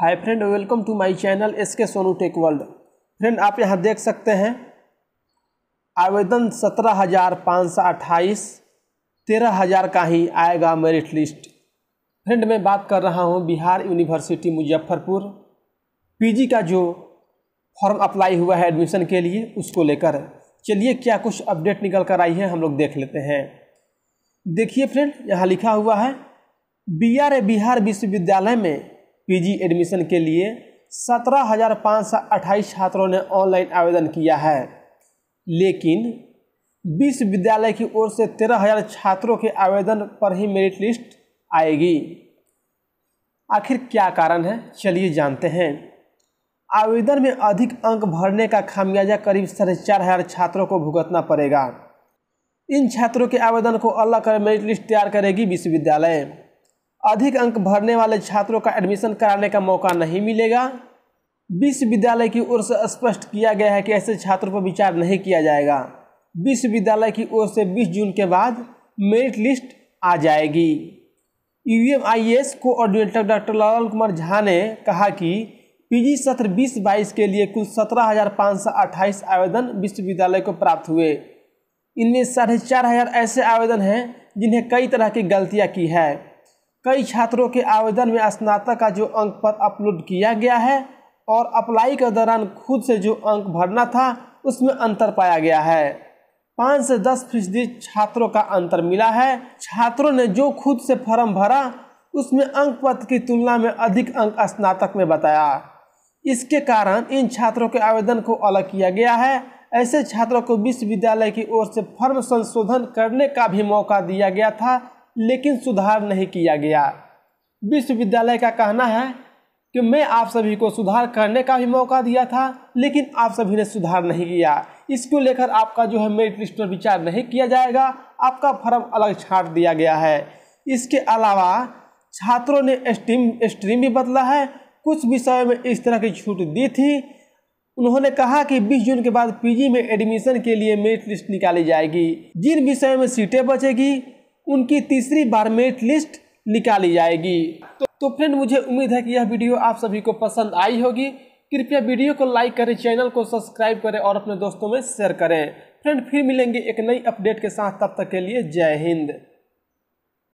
hi friend welcome to my channel S K Sonu tech world friend आप यहां देख सकते हैं आवेदन सत्रह हज़ार पाँच सौ अट्ठाईस तेरह हज़ार का ही आएगा मेरिट लिस्ट फ्रेंड मैं बात कर रहा हूं बिहार यूनिवर्सिटी मुजफ्फरपुर पीजी का जो फॉर्म अप्लाई हुआ है एडमिशन के लिए उसको लेकर चलिए क्या कुछ अपडेट निकल कर आई है हम लोग देख लेते हैं देखिए फ्रेंड यहाँ लिखा हुआ है बी आर ए बिहार विश्वविद्यालय में पीजी एडमिशन के लिए सत्रह हज़ार पाँच सौ अट्ठाईस छात्रों ने ऑनलाइन आवेदन किया है लेकिन विश्वविद्यालय की ओर से तेरह हज़ार छात्रों के आवेदन पर ही मेरिट लिस्ट आएगी आखिर क्या कारण है चलिए जानते हैं आवेदन में अधिक अंक भरने का खामियाजा करीब साढ़े चार हज़ार छात्रों को भुगतना पड़ेगा इन छात्रों के आवेदन को अलग कर मेरिट लिस्ट तैयार करेगी विश्वविद्यालय अधिक अंक भरने वाले छात्रों का एडमिशन कराने का मौका नहीं मिलेगा विश्वविद्यालय की ओर से स्पष्ट किया गया है कि ऐसे छात्रों पर विचार नहीं किया जाएगा विश्वविद्यालय की ओर से 20 जून के बाद मेरिट लिस्ट आ जाएगी U M I S coordinator doctor Lal Kumar Jha ने कहा कि पीजी सत्र बीस बाईस के लिए कुल सत्रह हज़ार पाँच सौ अट्ठाईस आवेदन विश्वविद्यालय को प्राप्त हुए इनमें साढ़े चार हज़ार ऐसे आवेदन हैं जिन्हें कई तरह की गलतियाँ की है कई छात्रों के आवेदन में स्नातक का जो अंक पर अपलोड किया गया है और अप्लाई के दौरान खुद से जो अंक भरना था उसमें अंतर पाया गया है पाँच से दस फीसदी छात्रों का अंतर मिला है छात्रों ने जो खुद से फॉर्म भरा उसमें अंक पत्र की तुलना में अधिक अंक स्नातक में बताया इसके कारण इन छात्रों के आवेदन को अलग किया गया है ऐसे छात्रों को विश्वविद्यालय की ओर से फर्म संशोधन करने का भी मौका दिया गया था लेकिन सुधार नहीं किया गया विश्वविद्यालय का कहना है कि मैं आप सभी को सुधार करने का भी मौका दिया था लेकिन आप सभी ने सुधार नहीं किया इसको लेकर आपका जो है मेरिट लिस्ट पर विचार नहीं किया जाएगा आपका फॉर्म अलग छाट दिया गया है इसके अलावा छात्रों ने स्ट्रीम स्ट्रीम भी बदला है कुछ विषयों में इस तरह की छूट दी थी उन्होंने कहा कि 20 जून के बाद पीजी में एडमिशन के लिए मेरिट लिस्ट निकाली जाएगी जिन विषयों में सीटें बचेगी उनकी तीसरी बार मेरिट लिस्ट निकाली जाएगी तो, तो फ्रेंड मुझे उम्मीद है कि यह वीडियो आप सभी को पसंद आई होगी कृपया वीडियो को लाइक करें चैनल को सब्सक्राइब करें और अपने दोस्तों में शेयर करें फ्रेंड फिर मिलेंगे एक नई अपडेट के साथ तब तक के लिए जय हिंद